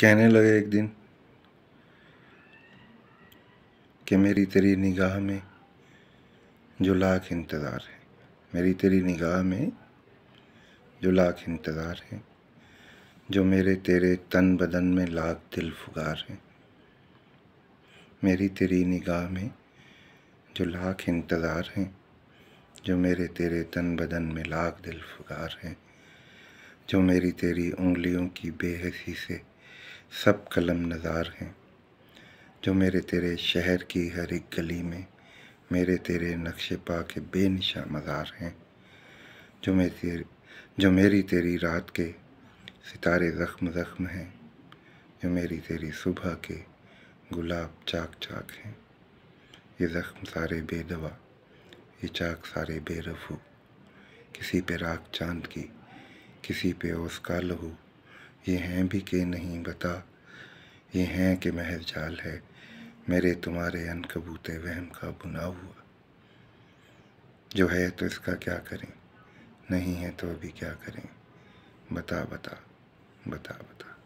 कहने लगे एक दिन कि मेरी तेरी निगाह में जो लाख इंतज़ार है मेरी तेरी निगाह में जो लाख इंतज़ार है जो मेरे तेरे तन बदन में लाख दिल फुगार है मेरी तेरी निगाह में जो लाख इंतज़ार हैं जो मेरे तेरे तन बदन में लाख दिल फुगार हैं जो मेरी तेरी उंगलियों की बेहसी से सब कलम नज़ार हैं जो मेरे तेरे शहर की हर एक गली में मेरे तेरे नक्शे पा के बेनिशा मज़ार हैं जो मेरे तेरे जो मेरी तेरी रात के सितारे ज़ख्म ज़ख्म हैं जो मेरी तेरी सुबह के गुलाब चाक चाक हैं ये ज़ख्म सारे बेदवा ये चाक सारे बेरफू किसी पे राख चांद की किसी पे ओस्का लहू ये हैं भी के नहीं बता ये हैं कि महज जाल है मेरे तुम्हारे अन कबूते वहम का बुना हुआ जो है तो इसका क्या करें नहीं है तो अभी क्या करें बता बता बता बता